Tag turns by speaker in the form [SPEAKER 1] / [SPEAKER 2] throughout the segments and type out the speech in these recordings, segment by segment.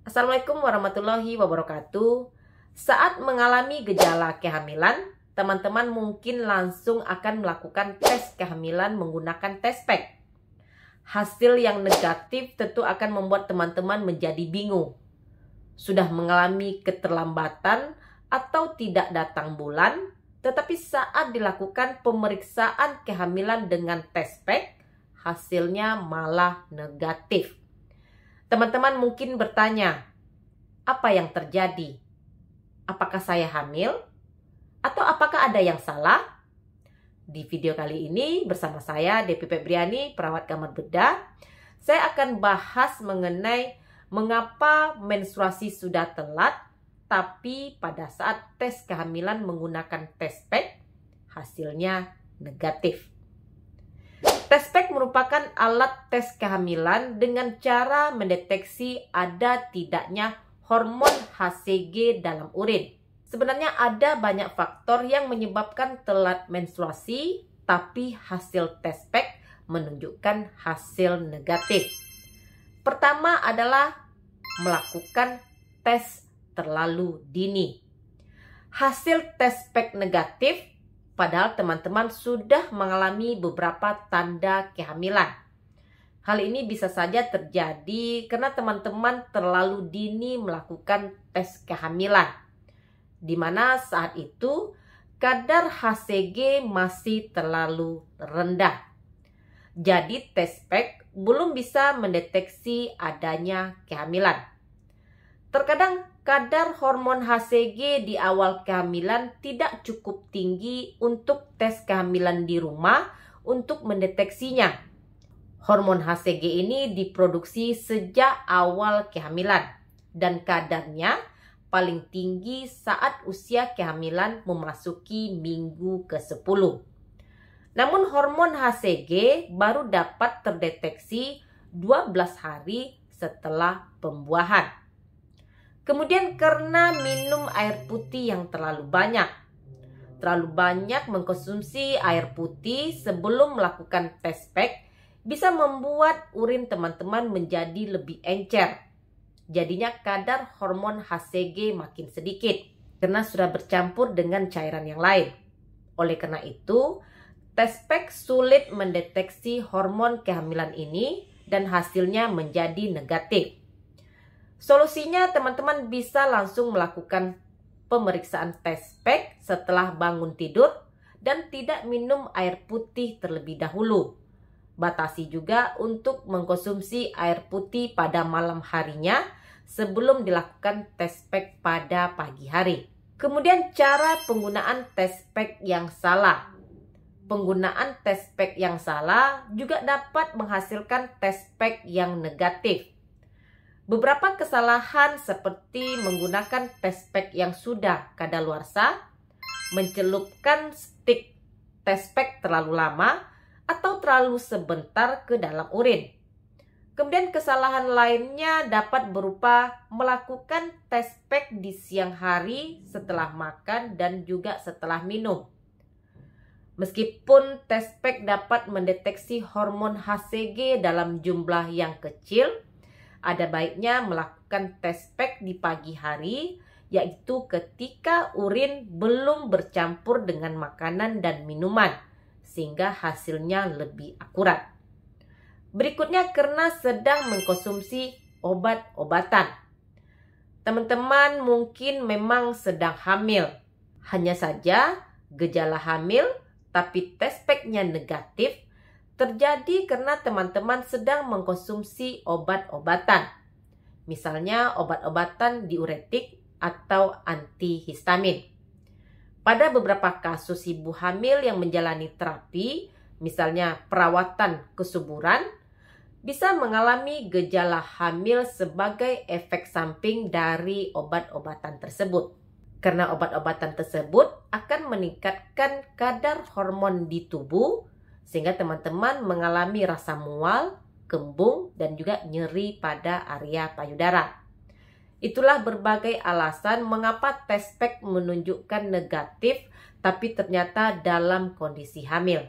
[SPEAKER 1] Assalamualaikum warahmatullahi wabarakatuh. Saat mengalami gejala kehamilan, teman-teman mungkin langsung akan melakukan tes kehamilan menggunakan tes pack. Hasil yang negatif tentu akan membuat teman-teman menjadi bingung. Sudah mengalami keterlambatan atau tidak datang bulan, tetapi saat dilakukan pemeriksaan kehamilan dengan tes pack, hasilnya malah negatif. Teman-teman mungkin bertanya, apa yang terjadi? Apakah saya hamil? Atau apakah ada yang salah? Di video kali ini bersama saya Depi Febriani, perawat kamar bedah, saya akan bahas mengenai mengapa menstruasi sudah telat tapi pada saat tes kehamilan menggunakan tes hasilnya negatif. Tespek merupakan alat tes kehamilan dengan cara mendeteksi ada tidaknya hormon HCG dalam urin. Sebenarnya ada banyak faktor yang menyebabkan telat menstruasi, tapi hasil tespek menunjukkan hasil negatif. Pertama adalah melakukan tes terlalu dini. Hasil tes pack negatif padahal teman-teman sudah mengalami beberapa tanda kehamilan. Hal ini bisa saja terjadi karena teman-teman terlalu dini melakukan tes kehamilan, di mana saat itu kadar HCG masih terlalu rendah. Jadi tes PEG belum bisa mendeteksi adanya kehamilan. Terkadang kadar hormon HCG di awal kehamilan tidak cukup tinggi untuk tes kehamilan di rumah untuk mendeteksinya. Hormon HCG ini diproduksi sejak awal kehamilan dan kadarnya paling tinggi saat usia kehamilan memasuki minggu ke-10. Namun hormon HCG baru dapat terdeteksi 12 hari setelah pembuahan. Kemudian karena minum air putih yang terlalu banyak. Terlalu banyak mengkonsumsi air putih sebelum melakukan test pack bisa membuat urin teman-teman menjadi lebih encer. Jadinya kadar hormon HCG makin sedikit karena sudah bercampur dengan cairan yang lain. Oleh karena itu, tes pack sulit mendeteksi hormon kehamilan ini dan hasilnya menjadi negatif. Solusinya teman-teman bisa langsung melakukan pemeriksaan tes pack setelah bangun tidur dan tidak minum air putih terlebih dahulu. Batasi juga untuk mengkonsumsi air putih pada malam harinya sebelum dilakukan tes pack pada pagi hari. Kemudian cara penggunaan tes pack yang salah penggunaan tes pack yang salah juga dapat menghasilkan tes pack yang negatif. Beberapa kesalahan seperti menggunakan test yang sudah kadaluarsa, mencelupkan stick test terlalu lama atau terlalu sebentar ke dalam urin. Kemudian kesalahan lainnya dapat berupa melakukan test di siang hari setelah makan dan juga setelah minum. Meskipun test dapat mendeteksi hormon HCG dalam jumlah yang kecil, ada baiknya melakukan tes pack di pagi hari, yaitu ketika urin belum bercampur dengan makanan dan minuman, sehingga hasilnya lebih akurat. Berikutnya karena sedang mengkonsumsi obat-obatan. Teman-teman mungkin memang sedang hamil. Hanya saja gejala hamil tapi tes speknya negatif terjadi karena teman-teman sedang mengkonsumsi obat-obatan. Misalnya obat-obatan diuretik atau antihistamin. Pada beberapa kasus ibu hamil yang menjalani terapi, misalnya perawatan kesuburan, bisa mengalami gejala hamil sebagai efek samping dari obat-obatan tersebut. Karena obat-obatan tersebut akan meningkatkan kadar hormon di tubuh sehingga teman-teman mengalami rasa mual, kembung, dan juga nyeri pada area payudara. Itulah berbagai alasan mengapa tes pack menunjukkan negatif tapi ternyata dalam kondisi hamil.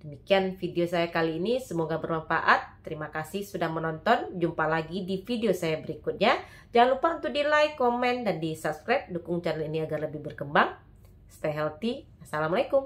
[SPEAKER 1] Demikian video saya kali ini, semoga bermanfaat. Terima kasih sudah menonton, jumpa lagi di video saya berikutnya. Jangan lupa untuk di like, komen, dan di subscribe. Dukung channel ini agar lebih berkembang. Stay healthy. Assalamualaikum.